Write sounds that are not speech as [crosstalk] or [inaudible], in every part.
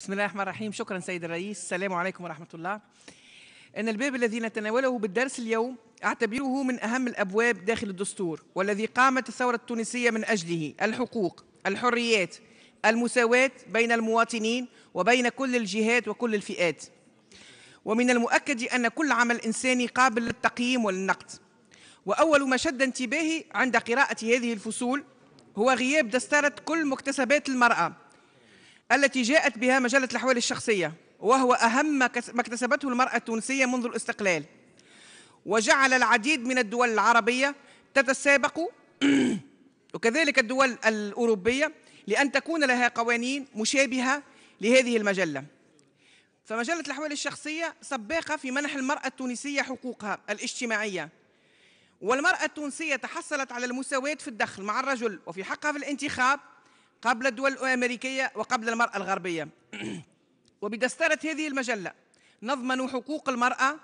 بسم الله الرحمن الرحيم شكرا سيد الرئيس السلام عليكم ورحمة الله أن الباب الذي نتناوله بالدرس اليوم أعتبره من أهم الأبواب داخل الدستور والذي قامت الثورة التونسية من أجله الحقوق الحريات المساواة بين المواطنين وبين كل الجهات وكل الفئات ومن المؤكد أن كل عمل إنساني قابل للتقييم والنقد وأول ما شد انتباهي عند قراءة هذه الفصول هو غياب دستارة كل مكتسبات المرأة التي جاءت بها مجلة الأحوال الشخصية وهو أهم ما اكتسبته المرأة التونسية منذ الاستقلال وجعل العديد من الدول العربية تتسابق [clears throat] وكذلك الدول الأوروبية لأن تكون لها قوانين مشابهة لهذه المجلة فمجلة الأحوال الشخصية سباقة في منح المرأة التونسية حقوقها الاجتماعية والمرأة التونسية تحصلت على المساواة في الدخل مع الرجل وفي حقها في الانتخاب قبل الدول الأمريكية وقبل المرأة الغربية [clears throat] وبدسترة هذه المجلة نضمن حقوق المرأة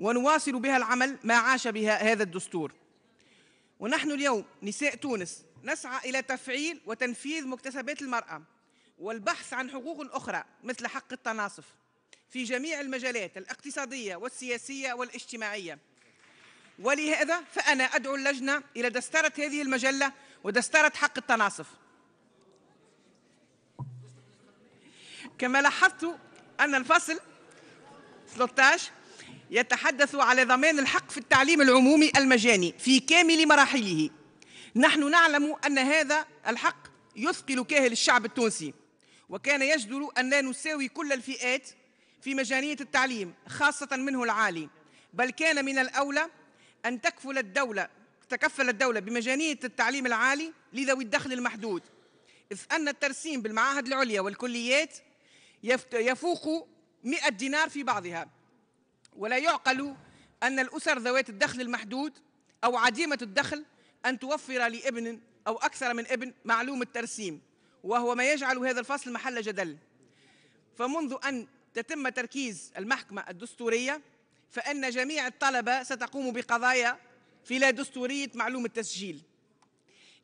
ونواصل بها العمل ما عاش بها هذا الدستور ونحن اليوم نساء تونس نسعى إلى تفعيل وتنفيذ مكتسبات المرأة والبحث عن حقوق أخرى مثل حق التناصف في جميع المجالات الاقتصادية والسياسية والاجتماعية ولهذا فأنا أدعو اللجنة إلى دسترة هذه المجلة ودسترة حق التناصف كما لاحظت أن الفصل 13 يتحدث على ضمان الحق في التعليم العمومي المجاني في كامل مراحله نحن نعلم أن هذا الحق يثقل كاهل الشعب التونسي وكان يجدر أن لا نساوي كل الفئات في مجانية التعليم خاصة منه العالي بل كان من الأولى أن تكفل الدولة تكفل الدولة بمجانية التعليم العالي لذوي الدخل المحدود إذ أن الترسيم بالمعاهد العليا والكليات يفوق 100 دينار في بعضها ولا يعقل أن الأسر ذوات الدخل المحدود أو عديمة الدخل أن توفر لابن أو أكثر من ابن معلوم الترسيم وهو ما يجعل هذا الفصل محل جدل فمنذ أن تتم تركيز المحكمة الدستورية فإن جميع الطلبة ستقوم بقضايا في لا دستورية معلوم التسجيل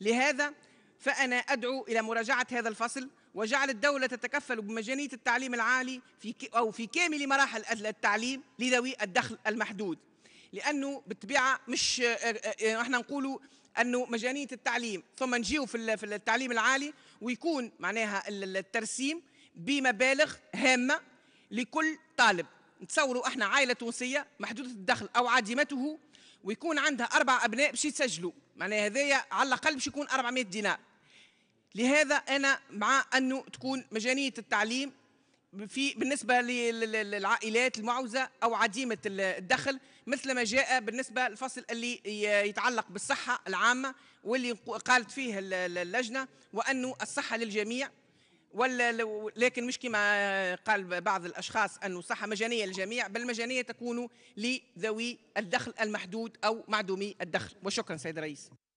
لهذا فأنا أدعو إلى مراجعة هذا الفصل وجعل الدولة تتكفل بمجانية التعليم العالي في أو في كامل مراحل التعليم لذوي الدخل المحدود لأنه بالطبيعة مش آه، آه، احنا نقولوا أنه مجانية التعليم ثم نجيو في التعليم العالي ويكون معناها الترسيم بمبالغ هامة لكل طالب نتصوروا احنا عائلة تونسية محدودة الدخل أو عادمته ويكون عندها أربع أبناء باش يتسجلوا معناها هذايا على الأقل باش يكون 400 دينار لهذا أنا مع أنه تكون مجانية التعليم في بالنسبة للعائلات المعوزة أو عديمة الدخل مثل ما جاء بالنسبة للفصل اللي يتعلق بالصحة العامة واللي قالت فيه اللجنة وأنه الصحة للجميع ولا لكن مش كما قال بعض الاشخاص انه صحه مجانيه للجميع بل مجانيه تكون لذوي الدخل المحدود او معدومي الدخل وشكرا سيد الرئيس